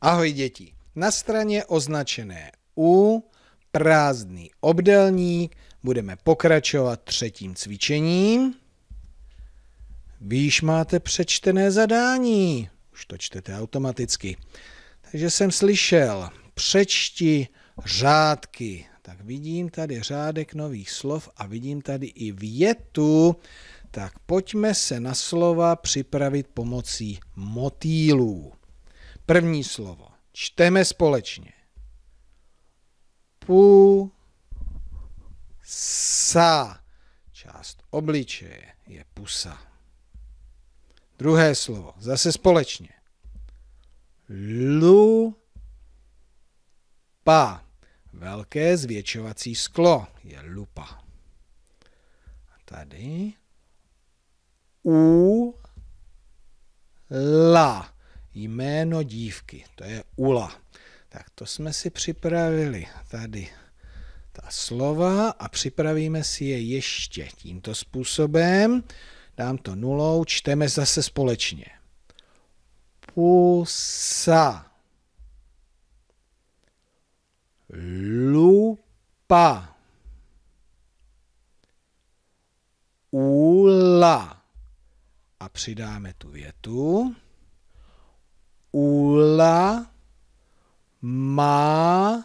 Ahoj děti. Na straně označené U prázdný obdelník budeme pokračovat třetím cvičením. Víš máte přečtené zadání. Už to čtete automaticky. Takže jsem slyšel, přečti řádky. Tak vidím tady řádek nových slov a vidím tady i větu. Tak pojďme se na slova připravit pomocí motýlů. První slovo. Čteme společně. Pů sa. Část obličeje je pusa. Druhé slovo. Zase společně. Lu pa. Velké zvětšovací sklo je lupa. A tady u la jméno dívky, to je Ula. Tak to jsme si připravili tady ta slova a připravíme si je ještě tímto způsobem. Dám to nulou, čteme zase společně. Pusa. Lupa. Ula. A přidáme tu větu ula má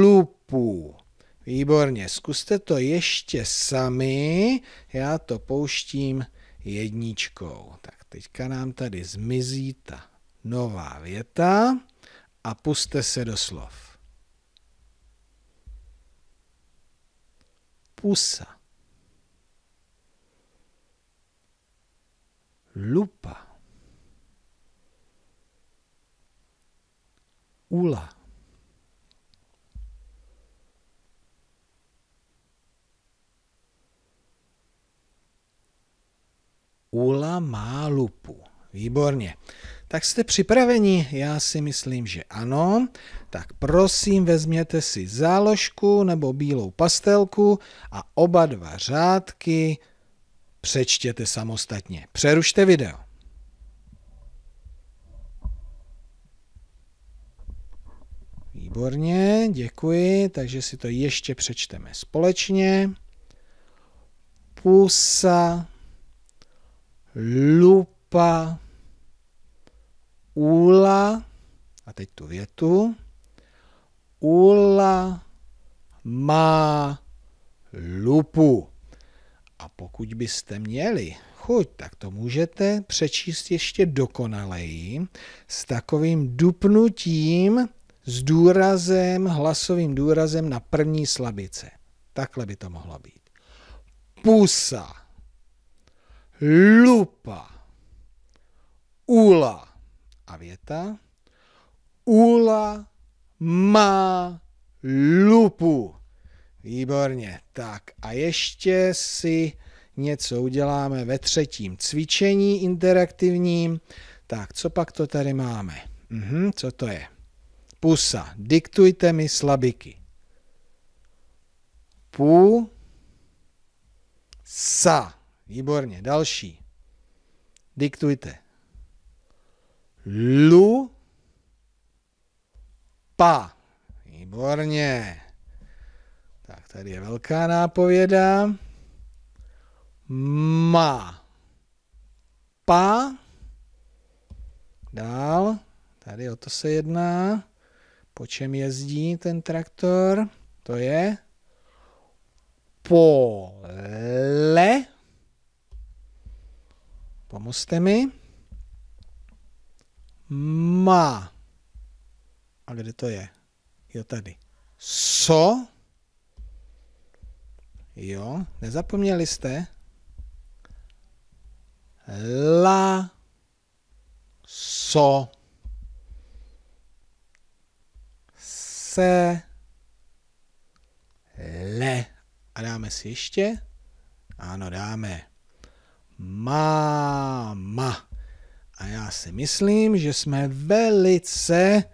lupu. Výborně, zkuste to ještě sami, já to pouštím jedničkou. Tak teďka nám tady zmizí ta nová věta a puste se do slov. Pusa. Ula. Ula má lupu. Výborně. Tak jste připraveni? Já si myslím, že ano. Tak prosím, vezměte si záložku nebo bílou pastelku a oba dva řádky přečtěte samostatně. Přerušte video. Výborně, děkuji. Takže si to ještě přečteme společně. Pusa, lupa, úla, a teď tu větu. Úla má lupu. A pokud byste měli chuť, tak to můžete přečíst ještě dokonaleji s takovým dupnutím s důrazem, hlasovým důrazem na první slabice. Takhle by to mohlo být. Pusa, lupa, ula a věta. Ula má lupu. Výborně. Tak a ještě si něco uděláme ve třetím cvičení interaktivním. Tak, co pak to tady máme? Mhm, co to je? Pusa, diktujte mi slabiky. Pů, sa, výborně, další. Diktujte. Lu, pa, výborně. Tak tady je velká nápověda. Ma, pa, dál, tady o to se jedná. Po čem jezdí ten traktor? To je pole. Pomozte mi. Má. A kde to je? Jo, tady. So. Jo, nezapomněli jste? La. So. se le. A dáme si ještě. Ano, dáme. Máma. A já si myslím, že jsme velice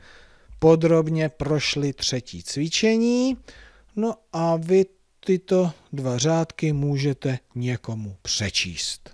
podrobně prošli třetí cvičení. No a vy tyto dva řádky můžete někomu přečíst.